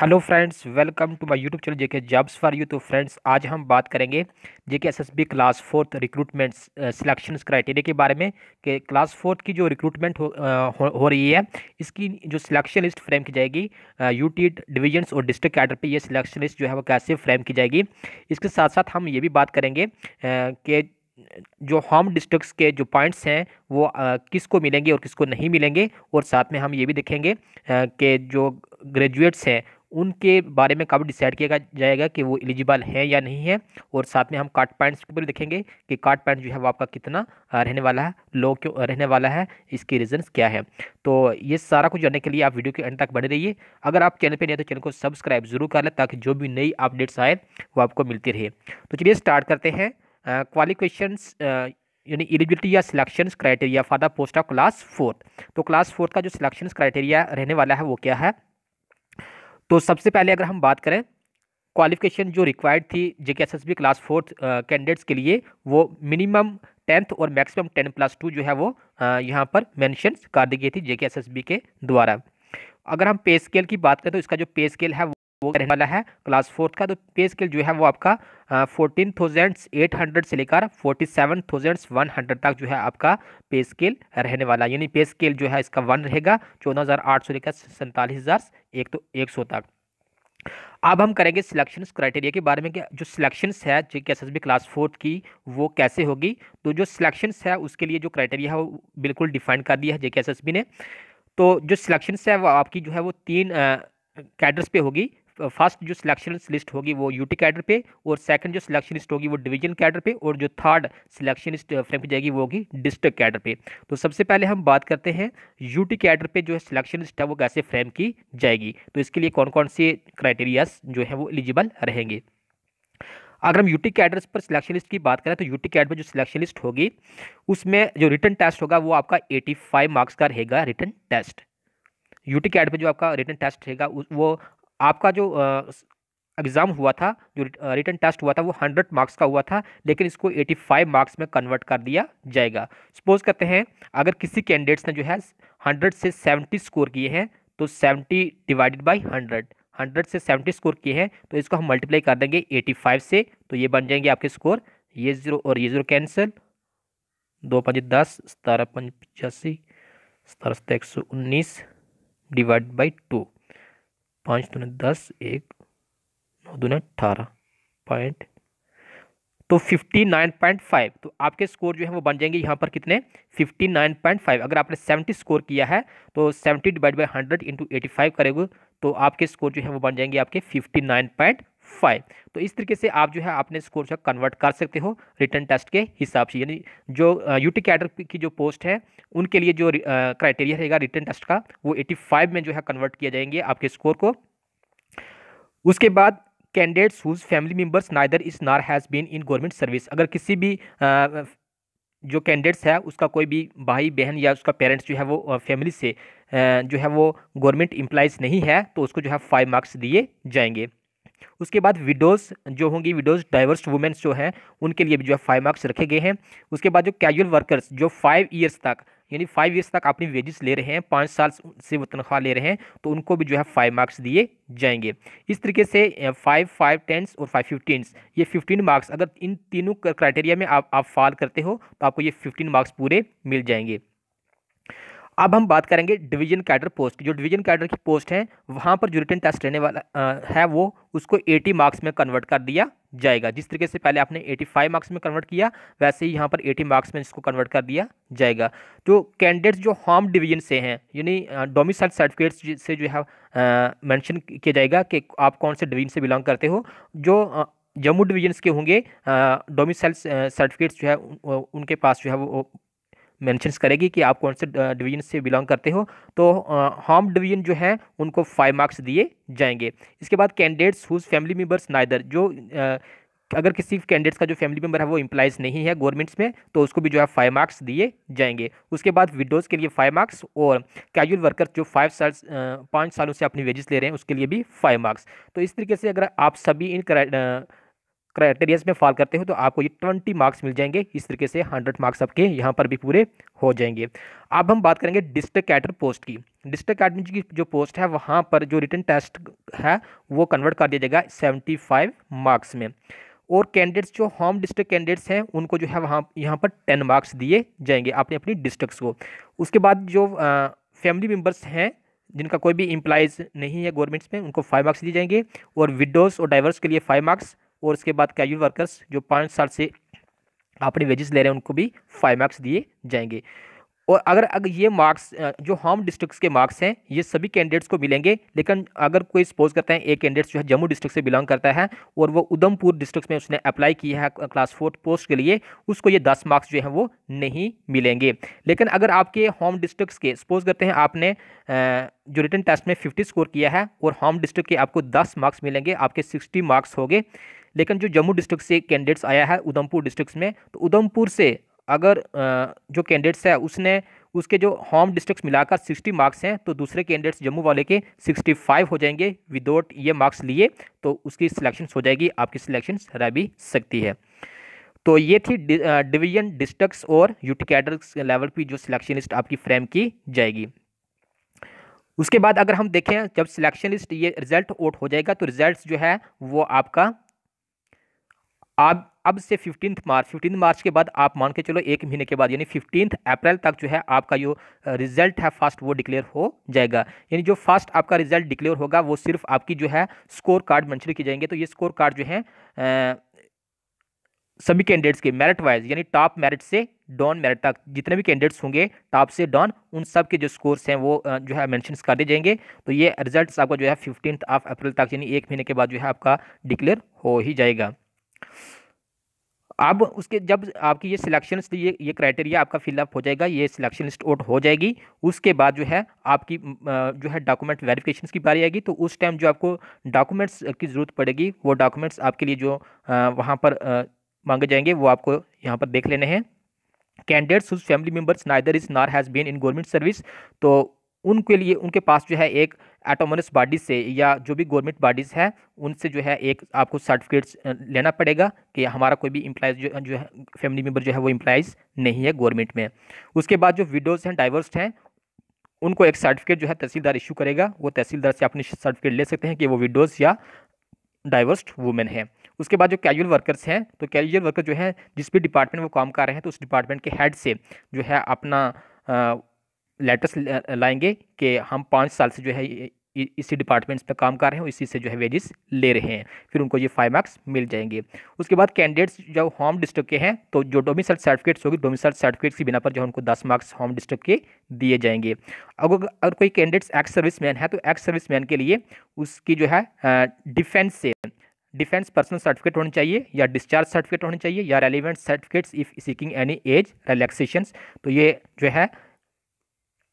hello friends welcome to my YouTube channel JK jobs for you तो friends आज हम बात करेंगे JK SSB class fourth recruitment selection criteria के बारे में कि क्लास फोर्थ की जो रिक्रूटमेंट हो, uh, हो, हो रही है इसकी जो सिलेक्शन लिस्ट फ्रेम की जाएगी यू टी डिवीजन्स और डिस्ट्रिक्ट कैडर पर यह सिलेक्शन लिस्ट जो है वो कैसे फ्रेम की जाएगी इसके साथ साथ हम ये भी बात करेंगे uh, कि जो होम डिस्ट्रिक्स के जो पॉइंट्स हैं वो uh, किसको मिलेंगे और किसको नहीं मिलेंगे और साथ में हम ये भी देखेंगे कि जो ग्रेजुएट्स हैं उनके बारे में काफ़ी डिसाइड किया जाएगा कि वो एलिजिबल है या नहीं है और साथ में हम काट पॉइंट्स के ऊपर देखेंगे कि काट पॉइंट जो है वो आपका कितना रहने वाला है लो क्यों रहने वाला है इसके रीजंस क्या है तो ये सारा कुछ जानने के लिए आप वीडियो के अंत तक बने रहिए अगर आप चैनल पर नहीं तो चैनल को सब्सक्राइब जरूर कर लें ताकि जो भी नई अपडेट्स आए वो आपको मिलती रहे तो चलिए स्टार्ट करते हैं क्वालिफिकेशन यानी एलिजिबिलिटी या selection criteria for the post of class fourth तो क्लास फोर्थ का जो सिलेक्शन क्राइटेरिया रहने वाला है वो क्या है तो सबसे पहले अगर हम बात करें क्वालिफिकेशन जो रिक्वायर्ड थी J K S S B class fourth candidates के लिए वो मिनिमम टेंथ और मैक्सिमम टेन प्लस टू जो है वो यहाँ पर मैंशन कर दी गई थी J K S S B के द्वारा अगर हम पे स्केल की बात करें तो इसका जो पे स्केल है वो रहने वाला है क्लास फोर्थ का तो पे स्केल जो है वो आपका फोर्टीन थाउजेंड एट हंड्रेड से लेकर forty seven thousand one hundred तक जो है आपका पे स्केल रहने वाला यानी पे स्केल जो है इसका वन रहेगा चौदह हज़ार आठ सौ लेकर सैंतालीस हज़ार एक तो एक सौ तक अब हम करेंगे सिलेक्शन क्राइटेरिया के बारे में कि जो सिलेक्शंस है जे के एस क्लास फोर्थ की वो कैसे होगी तो जो सिलेक्शंस है उसके लिए जो क्राइटेरिया है वो बिल्कुल डिफाइन कर दिया है जे एस ने तो जो सिलेक्शंस है वो आपकी जो है वो तीन कैडर्स पे होगी फर्स्ट जो सिलेक्शन लिस्ट होगी वो यूटी कैडर पे और सेकंड जो सिलेक्शन लिस्ट होगी वो डिवीजन कैडर पे और जो थर्ड सिलेक्शन लिस्ट फ्रेम जाएगी वो होगी डिस्ट्रिक्ट कैडर पे तो सबसे पहले हम बात करते हैं यूटी कैडर पे जो सिलेक्शन लिस्ट है वो कैसे फ्रेम की जाएगी तो इसके लिए कौन कौन से क्राइटेरियाज जो है वो एलिजिबल रहेंगे अगर हम यूटी कैडर पर सिलेक्शन लिस्ट की बात करें तो यूटी कैडर पर जो सिलेक्शन लिस्ट होगी उसमें जो रिटर्न टेस्ट होगा वो आपका एटी मार्क्स का रहेगा रिटर्न टेस्ट यूटी कैड पर जो आपका रिटर्न टेस्ट रहेगा वो आपका जो एग्ज़ाम हुआ था जो रिटर्न टेस्ट हुआ था वो हंड्रेड मार्क्स का हुआ था लेकिन इसको एटी फाइव मार्क्स में कन्वर्ट कर दिया जाएगा सपोज करते हैं अगर किसी कैंडिडेट्स ने जो है हंड्रेड से सेवेंटी स्कोर किए हैं तो seventy divided by hundred hundred से सेवेंटी स्कोर किए हैं तो इसको हम मल्टीप्लाई कर देंगे एटी फाइव से तो ये बन जाएंगे आपके स्कोर ये जीरो और ये जीरो कैंसिल दो पाँच दस सतारह पाँच पचासी सतारह सत्तर एक सौ उन्नीस डिवाइड बाई टू पाँच दूने दस एक नौ दूने अट्ठारह पॉइंट तो फिफ्टी नाइन पॉइंट फाइव तो आपके स्कोर जो है वो बन जाएंगे यहाँ पर कितने फिफ्टी नाइन पॉइंट फाइव अगर आपने सेवेंटी स्कोर किया है तो seventy divide by hundred into eighty five करेगा तो आपके स्कोर जो है वो बन जाएंगे आपके फिफ्टी नाइन पॉइंट फाइव तो इस तरीके से आप जो है अपने स्कोर जो कन्वर्ट कर सकते हो रिटर्न टेस्ट के हिसाब से यानी जो यूटी कैडर की जो पोस्ट है उनके लिए जो क्राइटेरिया रहेगा रिटर्न टेस्ट का वो फाइव में जो है कन्वर्ट किया जाएंगे आपके स्कोर को उसके बाद candidates whose family members neither is nor has been in government service अगर किसी भी आ, जो कैंडिडेट्स है उसका कोई भी भाई बहन या उसका पेरेंट्स जो है वो फैमिली से जो है वो गवर्नमेंट इम्प्लाइज नहीं है तो उसको जो है फाइव मार्क्स दिए जाएंगे उसके बाद विडोज़ जो होंगी विडोज़ डाइवर्स वुमेंस जो हैं उनके लिए भी जो है फाइव मार्क्स रखे गए हैं उसके बाद जो कैजुअल वर्कर्स जो फाइव ईयर्स तक यानी फाइव ईयर्स तक अपनी वेजेस ले रहे हैं पाँच साल से वो तनख्वाह ले रहे हैं तो उनको भी जो है फाइव मार्क्स दिए जाएंगे इस तरीके से फाइव फाइव टेंस और फाइव फिफ्टीन ये फिफ्टीन मार्क्स अगर इन तीनों क्राइटेरिया में आप आप फॉल करते हो तो आपको ये फिफ्टीन मार्क्स पूरे मिल जाएंगे अब हम बात करेंगे डिवीजन कैडर पोस्ट की जो डिवीजन कैडर की पोस्ट है वहाँ पर जो रिटर्न टेस्ट रहने वाला आ, है वो उसको 80 मार्क्स में कन्वर्ट कर दिया जाएगा जिस तरीके से पहले आपने 85 मार्क्स में कन्वर्ट किया वैसे ही यहाँ पर 80 मार्क्स में इसको कन्वर्ट कर दिया जाएगा तो कैंडिडेट्स जो होम डिवीजन से हैं यानी डोमिसाइल सर्टिफिकेट्स से जो है मैंशन किया जाएगा कि आप कौन से डिवीजन से बिलोंग करते हो जो आ, जम्मू डिवीजन्स के होंगे डोमिसाइल सर्टिफिकेट्स जो है उनके पास जो है वो मैंशन करेगी कि आप कौन से डिवीजन से बिलोंग करते हो तो होम डिवीजन जो है उनको फाइव मार्क्स दिए जाएंगे इसके बाद candidates whose family members neither जो अगर किसी कैंडिडेट्स का जो फैमिली मेम्बर है वो इम्प्लाइज नहीं है गवर्नमेंट्स में तो उसको भी जो है फाइव मार्क्स दिए जाएंगे उसके बाद विडोज़ के लिए फाइव मार्क्स और कैजुअल वर्कर जो फाइव साल पाँच सालों से अपनी वेजेस ले रहे हैं उसके लिए भी फाइव मार्क्स तो इस तरीके से अगर आप सभी इन क्राइटेरिया में फॉल करते हो तो आपको ये ट्वेंटी मार्क्स मिल जाएंगे इस तरीके से हंड्रेड मार्क्स आपके यहाँ पर भी पूरे हो जाएंगे अब हम बात करेंगे डिस्ट्रिक्ट कैडर पोस्ट की डिस्ट्रिक्ट कैटर की जो पोस्ट है वहाँ पर जो रिटर्न टेस्ट है वो कन्वर्ट कर दिया जाएगा सेवेंटी फाइव मार्क्स में और कैंडिडेट्स जो होम डिस्ट्रिक्ट कैंडिडेट्स हैं उनको जो है वहाँ यहाँ पर टेन मार्क्स दिए जाएंगे अपने अपनी डिस्ट्रिक्स को उसके बाद जो फैमिली मेम्बर्स हैं जिनका कोई भी इम्प्लाइज नहीं है गवर्नमेंट्स में उनको फाइव मार्क्स दिए जाएंगे और विडोज़ और डाइवर्स के लिए फाइव मार्क्स और उसके बाद कैजुअल वर्कर्स जो पाँच साल से अपनी वेजेस ले रहे हैं उनको भी फाइव मार्क्स दिए जाएंगे और अगर अगर ये मार्क्स जो हम डिस्ट्रिक्ट्स के मार्क्स हैं ये सभी कैंडिडेट्स को मिलेंगे लेकिन अगर कोई सपोज करता है एक कैंडिडेट्स जो है जम्मू डिस्ट्रिक्ट से बिलोंग करता है और वो उधमपुर डिस्ट्रिक्ट में उसने अप्लाई किया है क्लास फोर्थ पोस्ट के लिए उसको ये दस मार्क्स जो है वो नहीं मिलेंगे लेकिन अगर आपके होम डिस्ट्रिक्ट के सपोज करते हैं आपने जो रिटर्न टेस्ट में फिफ्टी स्कोर किया है और होम डिस्ट्रिक्ट के आपको दस मार्क्स मिलेंगे आपके सिक्सटी मार्क्स हो गए लेकिन जो जम्मू डिस्ट्रिक्ट से कैंडिडेट्स आया है उधमपुर डिस्ट्रिक्ट में तो उधमपुर से अगर जो कैंडिडेट्स है उसने उसके जो होम डिस्ट्रिक्ट मिलाकर 60 मार्क्स हैं तो दूसरे कैंडिडेट्स जम्मू वाले के 65 हो जाएंगे विदाउट ये मार्क्स लिए तो उसकी सिलेक्शन हो जाएगी आपकी सिलेक्शन रह भी सकती है तो ये थी डिवीजन डिस्ट्रिक्ट और यूटी कैडर लेवल की जो सिलेक्शन लिस्ट आपकी फ्रेम की जाएगी उसके बाद अगर हम देखें जब सिलेक्शन लिस्ट ये रिजल्ट आउट हो जाएगा तो रिजल्ट जो है वो आपका आप अब से फिफ्टींथ मार्च फिफ्टीन मार्च के बाद आप मान के चलो एक महीने के बाद यानी फिफ्टींथ अप्रैल तक जो है आपका जो रिजल्ट है फास्ट वो डिक्लेयर हो जाएगा यानी जो फास्ट आपका रिजल्ट डिक्लेयर होगा वो सिर्फ आपकी जो है स्कोर कार्ड मंशन की जाएंगे तो ये स्कोर कार्ड जो है सभी कैंडिडेट्स के मेरिट वाइज यानी टॉप मेरिट से डॉन मेरिट तक जितने भी कैंडिडेट्स होंगे टॉप से डॉन उन सब के जो स्कोर्स हैं वो जो है मैंशन कर दिए जाएंगे तो ये रिजल्ट्स आपका जो है फिफ्टीन ऑफ अप्रैल तक यानी एक महीने के बाद जो है आपका डिक्लेयर हो ही जाएगा अब उसके जब आपकी ये सिलेक्शन ये ये क्राइटेरिया आपका फिलअप हो जाएगा ये सिलेक्शन लिस्ट आउट हो जाएगी उसके बाद जो है आपकी जो है डॉक्यूमेंट वेरिफिकेशन की बारी आएगी तो उस टाइम जो आपको डॉक्यूमेंट्स की ज़रूरत पड़ेगी वो डॉक्यूमेंट्स आपके लिए जो वहाँ पर मांगे जाएंगे वो आपको यहाँ पर देख लेने हैं candidates whose family members neither is nor has been in government service तो उनके लिए उनके पास जो है एक एटोमोनस बॉडीज से या जो भी गवर्नमेंट बॉडीज़ है उनसे जो है एक आपको सर्टिफिकेट्स लेना पड़ेगा कि हमारा कोई भी इम्प्लाइज जो जो है फैमिली मेम्बर जो है वो इम्प्लाइज नहीं है गवर्नमेंट में उसके बाद जो विडोज़ हैं डाइवर्स हैं उनको एक सर्टिफिकेट जो है तहसीलदार इशू करेगा वो तहसीलदार से अपनी सर्टिफिकेट ले सकते हैं कि वो विडोज़ या डाइवर्स्ड वुमेन है उसके बाद जो कैजुअल वर्कर्स हैं तो कैजुअल वर्कर जो है जिस भी डिपार्टमेंट वो काम कर रहे हैं तो उस डिपार्टमेंट के हेड से जो है अपना लेटर्स uh, uh, लाएंगे कि हम पाँच साल से जो है इसी डिपार्टमेंट्स पे काम कर रहे हैं इसी से जो है वेजेस ले रहे हैं फिर उनको ये फाइव मार्क्स मिल जाएंगे उसके बाद कैंडिडेट्स जब होम डिस्ट्रिक्ट के हैं तो जो डोमिसल सर्टिफिकेट्स होगी डोमिसल सर्टिफिकेट्स की बिना पर जो है उनको दस मार्क्स होम डिस्ट्रिक्ट के दिए जाएंगे अगर अगर कोई कैंडिडेट्स एक्स सर्विस मैन है तो एक्स सर्विस मैन के लिए उसकी जो है डिफेंस से डिफेंस पर्सनल सर्टिफिकेट होनी चाहिए या डिस्चार्ज सर्टिफिकेट होनी चाहिए या relevant certificates if seeking any age relaxations तो ये जो है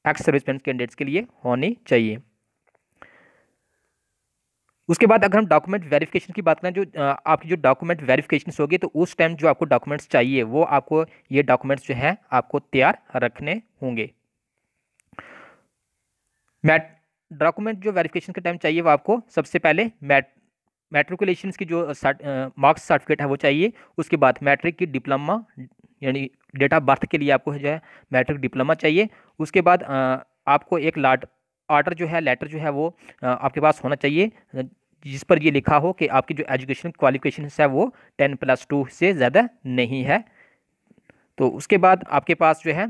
एक्स सर्विसमैन कैंडिडेट्स के लिए होनी चाहिए उसके बाद अगर हम डॉक्यूमेंट वेरिफिकेशन की बात करें जो आपकी जो डॉक्यूमेंट वेरिफिकेशन होगी तो उस टाइम जो आपको डॉक्यूमेंट्स चाहिए वो आपको ये डॉक्यूमेंट्स जो है आपको तैयार रखने होंगे मैट डॉक्यूमेंट जो वेरिफिकेशन के टाइम चाहिए वो आपको सबसे पहले मैट मेट्रिकुलेशन की जो मार्क्स सर्टिफिकेट है वो चाहिए उसके बाद मैट्रिक की डिप्लोमा यानी डेट ऑफ बर्थ के लिए आपको जो है मैट्रिक डिप्लोमा चाहिए उसके बाद आपको एक लाट आर्डर जो है लेटर जो है वो आपके पास होना चाहिए जिस पर ये लिखा हो कि आपकी जो एजुकेशन क्वालिफिकेशन है वो टेन प्लस टू से ज़्यादा नहीं है तो उसके बाद आपके पास जो है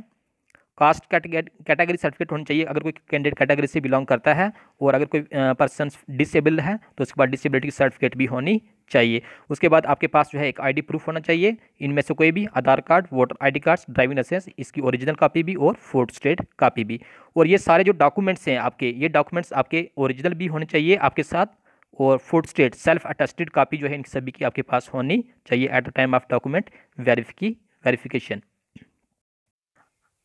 कास्ट कैटेगरी सर्टिफिकेट होना चाहिए अगर कोई कैंडिडेट कैटेगरी से बिलोंग करता है और अगर कोई पर्सन डिसेबल्ड है तो उसके बाद डिसेबिलिटी सर्टिफिकेट भी होनी चाहिए उसके बाद आपके पास जो है एक आईडी प्रूफ होना चाहिए इनमें से कोई भी Aadhaar card voter ID card driving licence इसकी ओरिजिनल कापी भी और फोर्थ स्टेट कापी भी और ये सारे जो डॉक्यूमेंट्स हैं आपके ये डॉक्यूमेंट्स आपके ओरिजिनल भी होने चाहिए आपके साथ और fourth state self attested copy जो है इन सभी की आपके पास होनी चाहिए at the time of document वेरिफिकी वेरिफिकेशन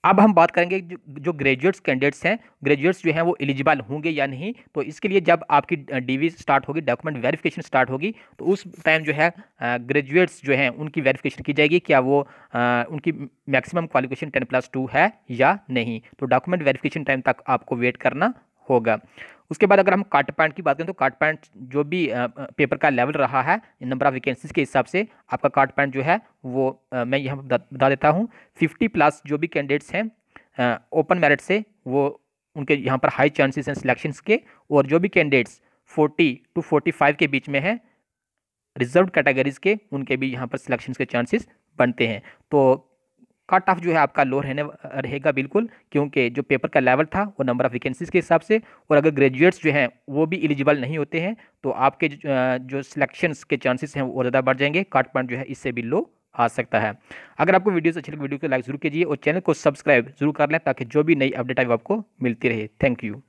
अब हम बात करेंगे जो, ग्रेजुएट्स कैंडिडेट्स हैं ग्रेजुएट्स जो हैं वो एलिजिबल होंगे या नहीं तो इसके लिए जब आपकी डीवी स्टार्ट होगी डॉक्यूमेंट वेरिफिकेशन स्टार्ट होगी तो उस टाइम जो है ग्रेजुएट्स जो हैं उनकी वेरिफिकेशन की जाएगी क्या वो उनकी maximum qualification ten plus two है या नहीं तो डॉक्यूमेंट वेरीफिकेशन टाइम तक आपको वेट करना होगा उसके बाद अगर हम काट पैंट की बात करें तो काट पैंट जो भी पेपर का लेवल रहा है नंबर ऑफ वैकेंसीज के हिसाब से आपका काट पैंट जो है वो मैं यहाँ बता देता हूँ फिफ्टी प्लस जो भी कैंडिडेट्स हैं ओपन मेरिट से वो उनके यहाँ पर हाई चांसेस हैं सिलेक्शंस के और जो भी candidates forty two forty five के बीच में हैं रिजर्व कैटेगरीज के उनके भी यहाँ पर सिलेक्शंस के चांसेस बनते हैं तो कट ऑफ जो है आपका लो रहने रहेगा बिल्कुल क्योंकि जो पेपर का लेवल था वो नंबर ऑफ़ वैकेंसीज के हिसाब से और अगर ग्रेजुएट्स जो हैं वो भी एलिजिबल नहीं होते हैं तो आपके जो सिलेक्शंस के चांसेस हैं वो ज़्यादा बढ़ जाएंगे कट पॉइंट जो है इससे भी लो आ सकता है अगर आपको वीडियोस अच्छी लगे वीडियो को लाइक जरूर कीजिए और चैनल को सब्सक्राइब जरूर कर लें ताकि जो भी नई अपडेट आए आपको मिलती रहे थैंक यू